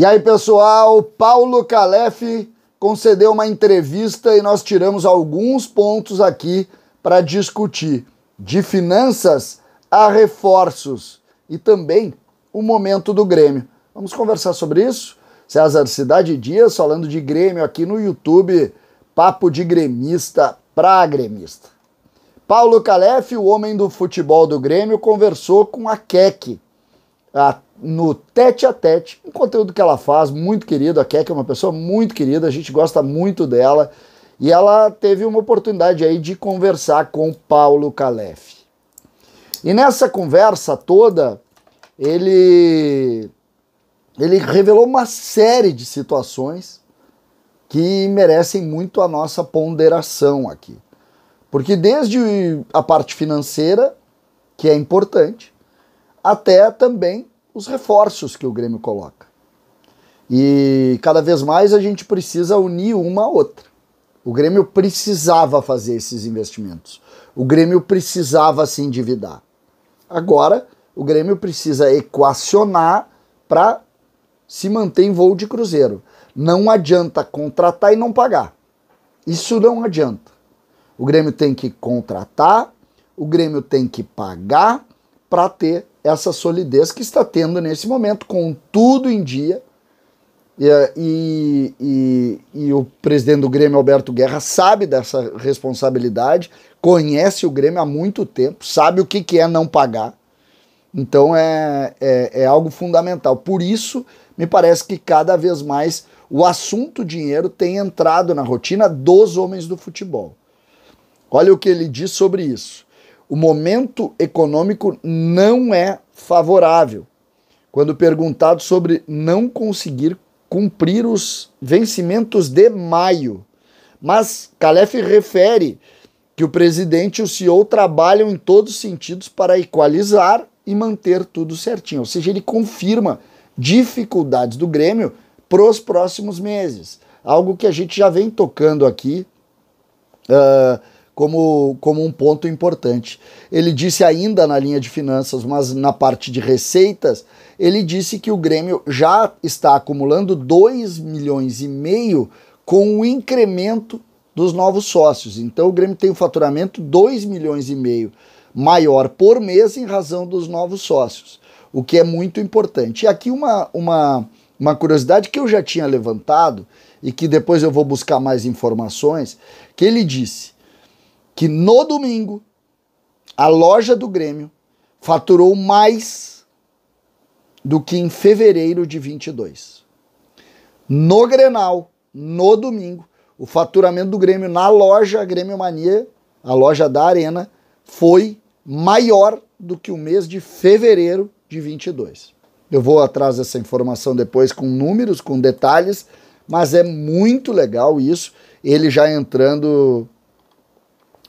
E aí, pessoal, Paulo Calef concedeu uma entrevista e nós tiramos alguns pontos aqui para discutir. De finanças a reforços e também o momento do Grêmio. Vamos conversar sobre isso? César Cidade Dias falando de Grêmio aqui no YouTube. Papo de gremista para gremista. Paulo Calef, o homem do futebol do Grêmio, conversou com a Keck, a no Tete a Tete, um conteúdo que ela faz, muito querido. A Kek é uma pessoa muito querida, a gente gosta muito dela. E ela teve uma oportunidade aí de conversar com Paulo Calef. E nessa conversa toda, ele, ele revelou uma série de situações que merecem muito a nossa ponderação aqui. Porque desde a parte financeira, que é importante, até também os reforços que o Grêmio coloca. E cada vez mais a gente precisa unir uma a outra. O Grêmio precisava fazer esses investimentos. O Grêmio precisava se endividar. Agora, o Grêmio precisa equacionar para se manter em voo de cruzeiro. Não adianta contratar e não pagar. Isso não adianta. O Grêmio tem que contratar, o Grêmio tem que pagar para ter essa solidez que está tendo nesse momento, com tudo em dia. E, e, e, o presidente do Grêmio, Alberto Guerra, sabe dessa responsabilidade, conhece o Grêmio há muito tempo, sabe o que, que é não pagar. Então é, é, é algo fundamental. Por isso, me parece que cada vez mais o assunto dinheiro tem entrado na rotina dos homens do futebol. Olha o que ele diz sobre isso o momento econômico não é favorável. Quando perguntado sobre não conseguir cumprir os vencimentos de maio. Mas Calef refere que o presidente e o CEO trabalham em todos os sentidos para equalizar e manter tudo certinho. Ou seja, ele confirma dificuldades do Grêmio para os próximos meses. Algo que a gente já vem tocando aqui. Uh, como, como um ponto importante. Ele disse ainda na linha de finanças, mas na parte de receitas, ele disse que o Grêmio já está acumulando 2 milhões e meio com o incremento dos novos sócios. Então o Grêmio tem um faturamento 2 milhões e meio maior por mês em razão dos novos sócios, o que é muito importante. E aqui uma, uma, uma curiosidade que eu já tinha levantado e que depois eu vou buscar mais informações, que ele disse que no domingo a loja do Grêmio faturou mais do que em fevereiro de 22. No Grenal, no domingo, o faturamento do Grêmio na loja Grêmio Mania, a loja da Arena, foi maior do que o mês de fevereiro de 22. Eu vou atrás dessa informação depois com números, com detalhes, mas é muito legal isso, ele já entrando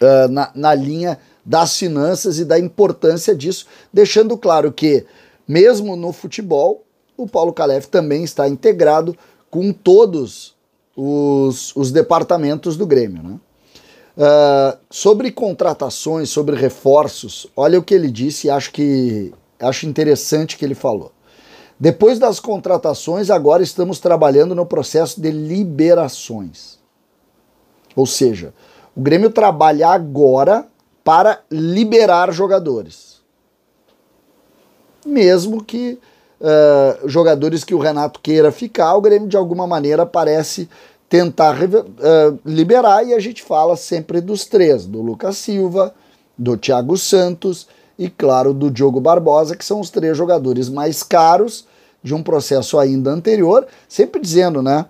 uh, na, na linha das finanças e da importância disso, deixando claro que, mesmo no futebol, o Paulo Calef também está integrado com todos os, os departamentos do Grêmio. Né? Uh, sobre contratações, sobre reforços, olha o que ele disse e acho, que, acho interessante que ele falou. Depois das contratações, agora estamos trabalhando no processo de liberações. Ou seja, o Grêmio trabalha agora para liberar jogadores. Mesmo que uh, jogadores que o Renato queira ficar, o Grêmio de alguma maneira parece tentar uh, liberar e a gente fala sempre dos três, do Lucas Silva, do Thiago Santos e claro do Diogo Barbosa, que são os três jogadores mais caros de um processo ainda anterior, sempre dizendo, né?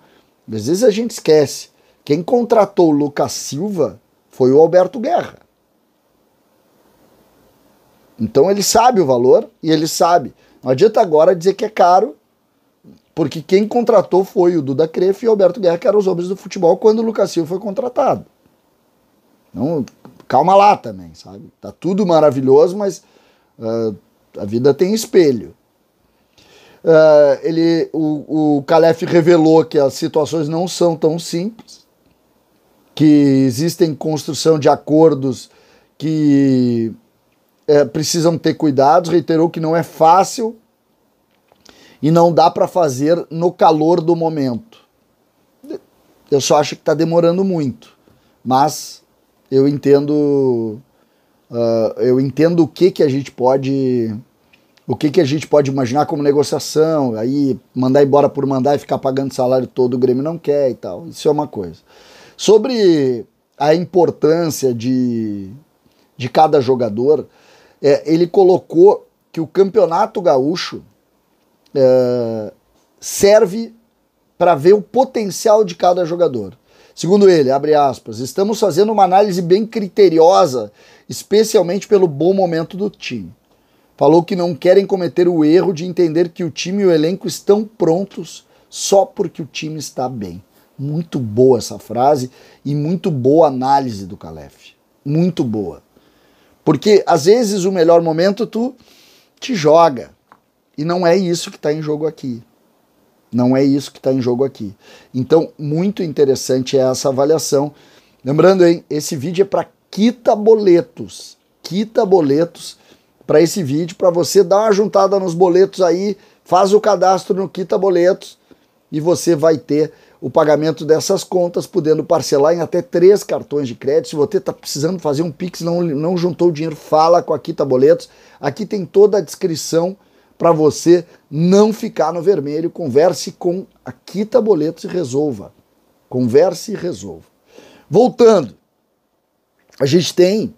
Às vezes a gente esquece quem contratou o Lucas Silva foi o Alberto Guerra. Então ele sabe o valor e ele sabe. Não adianta agora dizer que é caro, porque quem contratou foi o Duda Crefe e o Alberto Guerra, que eram os homens do futebol quando o Lucas Silva foi contratado. Então, calma lá também, sabe? Tá tudo maravilhoso, mas uh, a vida tem espelho. Uh, ele, o, o Calef revelou que as situações não são tão simples que existem construção de acordos que é, precisam ter cuidados, reiterou que não é fácil e não dá para fazer no calor do momento. Eu só acho que está demorando muito, mas eu entendo, uh, eu entendo o que que a gente pode, o que que a gente pode imaginar como negociação, aí mandar embora por mandar e ficar pagando salário todo o Grêmio não quer e tal. Isso é uma coisa. Sobre a importância de, de cada jogador, é, ele colocou que o campeonato gaúcho é, serve para ver o potencial de cada jogador. Segundo ele, abre aspas, estamos fazendo uma análise bem criteriosa, especialmente pelo bom momento do time. Falou que não querem cometer o erro de entender que o time e o elenco estão prontos só porque o time está bem. Muito boa essa frase e muito boa análise do Calef. Muito boa. Porque às vezes o melhor momento tu te joga. E não é isso que está em jogo aqui. Não é isso que está em jogo aqui. Então, muito interessante é essa avaliação. Lembrando, hein, esse vídeo é para quita boletos. Quita boletos para esse vídeo, para você dar uma juntada nos boletos aí, faz o cadastro no Quita Boletos e você vai ter o pagamento dessas contas, podendo parcelar em até três cartões de crédito. Se você está precisando fazer um Pix, não, não juntou o dinheiro, fala com a Quita Boletos. Aqui tem toda a descrição para você não ficar no vermelho. Converse com a Quita Boletos e resolva. Converse e resolva. Voltando, a gente tem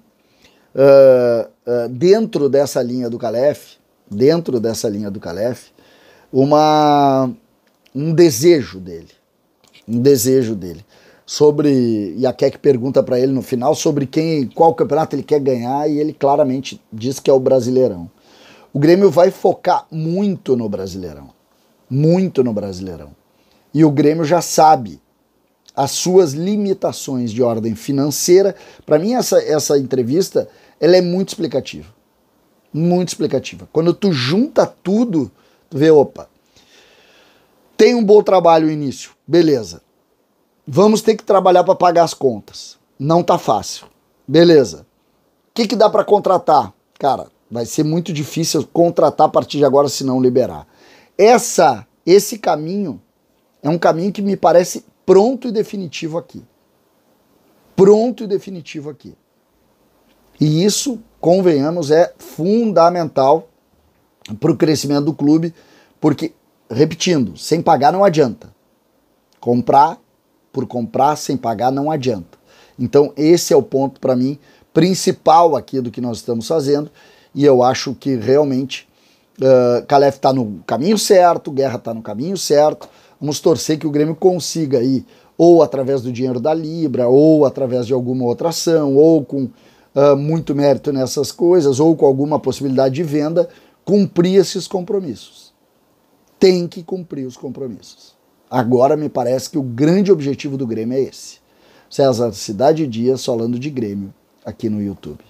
uh, uh, dentro dessa linha do Calef, dentro dessa linha do Calef, uma um desejo dele. Um desejo dele. Sobre. E a Keck pergunta para ele no final sobre quem, qual campeonato ele quer ganhar, e ele claramente diz que é o Brasileirão. O Grêmio vai focar muito no Brasileirão. Muito no Brasileirão. E o Grêmio já sabe as suas limitações de ordem financeira. Para mim, essa, essa entrevista ela é muito explicativa. Muito explicativa. Quando tu junta tudo, tu vê, opa, tem um bom trabalho no início, beleza. Vamos ter que trabalhar para pagar as contas. Não tá fácil. Beleza. O que, que dá para contratar? Cara, vai ser muito difícil contratar a partir de agora se não liberar. Essa, esse caminho é um caminho que me parece pronto e definitivo aqui. Pronto e definitivo aqui. E isso, convenhamos, é fundamental para o crescimento do clube, porque Repetindo, sem pagar não adianta. Comprar por comprar sem pagar não adianta. Então, esse é o ponto para mim principal aqui do que nós estamos fazendo e eu acho que realmente uh, Calef está no caminho certo, Guerra está no caminho certo. Vamos torcer que o Grêmio consiga aí, ou através do dinheiro da Libra, ou através de alguma outra ação, ou com uh, muito mérito nessas coisas, ou com alguma possibilidade de venda, cumprir esses compromissos tem que cumprir os compromissos. Agora me parece que o grande objetivo do Grêmio é esse. César Cidade Dias falando de Grêmio aqui no YouTube.